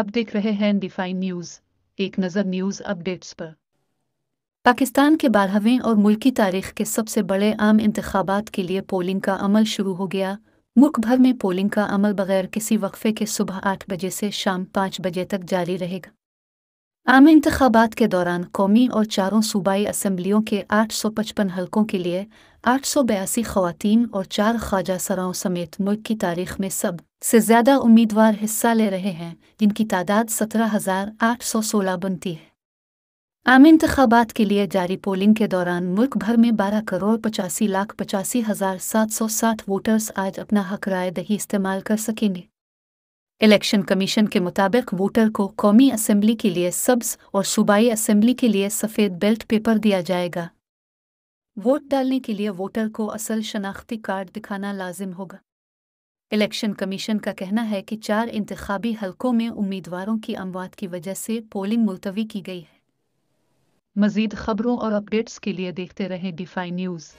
अब देख रहे हैं डिफाइन न्यूज एक नज़र न्यूज अपडेट्स पर पाकिस्तान के बारहवें और मुल्की तारीख के सबसे बड़े आम इंतबात के लिए पोलिंग का अमल शुरू हो गया मुल्क भर में पोलिंग का अमल बगैर किसी वक्फे के सुबह आठ बजे से शाम पाँच बजे तक जारी रहेगा आम इंतबात के दौरान कौमी और चारों सूबाई असम्बलियों के 855 हलकों के लिए आठ सौ बयासी खवतिन और चार ख्वाजा सराओं समेत मुल्क की तारीख में सब से ज़्यादा उम्मीदवार हिस्सा ले रहे हैं जिनकी तादाद सत्रह हज़ार आठ सौ सोलह बनती है आम इंतबात के लिए जारी पोलिंग के दौरान मुल्क भर में बारह करोड़ पचासी लाख पचासी हज़ार सात सौ साठ वोटर्स आज अपना हक राय दही इस्तेमाल कर सकेंगे इलेक्शन कमीशन के मुताबिक वोटर को कौमी असम्बली के लिए सब्ज और सूबाई असम्बली के लिए सफ़ेद बेल्ट पेपर दिया जाएगा वोट डालने के लिए वोटर को असल शनाख्ती कार्ड दिखाना लाजिम होगा इलेक्शन कमीशन का कहना है कि चार इंतबी हलकों में उम्मीदवारों की अमवात की वजह से पोलिंग मुलतवी की गई है मजीद खबरों और अपडेट्स के लिए देखते रहें डिफाई न्यूज़